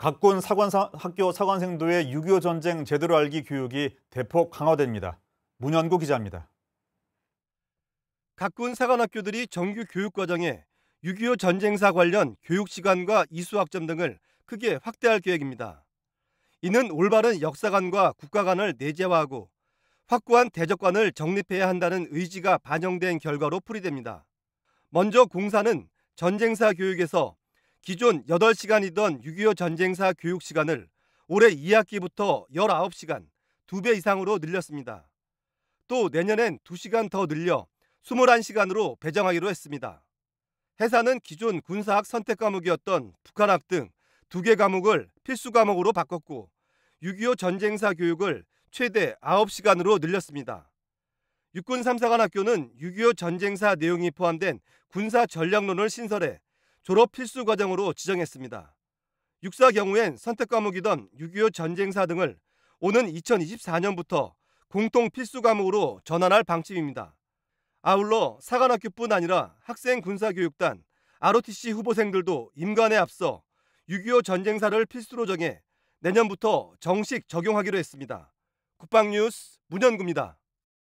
각군 사관사, 학교 사관생도의 6.25 전쟁 제대로 알기 교육이 대폭 강화됩니다. 문현구 기자입니다. 각군 사관학교들이 정규 교육 과정에 6.25 전쟁사 관련 교육 시간과 이수학점 등을 크게 확대할 계획입니다. 이는 올바른 역사관과 국가관을 내재화하고 확고한 대적관을 정립해야 한다는 의지가 반영된 결과로 풀이됩니다. 먼저 공사는 전쟁사 교육에서 기존 8시간이던 6.25 전쟁사 교육 시간을 올해 2학기부터 19시간, 2배 이상으로 늘렸습니다. 또 내년엔 2시간 더 늘려 21시간으로 배정하기로 했습니다. 회사는 기존 군사학 선택 과목이었던 북한학 등 두 개 과목을 필수 과목으로 바꿨고 6.25 전쟁사 교육을 최대 9시간으로 늘렸습니다. 육군 3사관 학교는 6.25 전쟁사 내용이 포함된 군사 전략론을 신설해 졸업 필수 과정으로 지정했습니다. 육사 경우엔 선택 과목이던 6.25 전쟁사 등을 오는 2024년부터 공통 필수 과목으로 전환할 방침입니다. 아울러 사관학교뿐 아니라 학생 군사교육단, ROTC 후보생들도 임관에 앞서 6.25 전쟁사를 필수로 정해 내년부터 정식 적용하기로 했습니다. 국방뉴스 문현구입니다.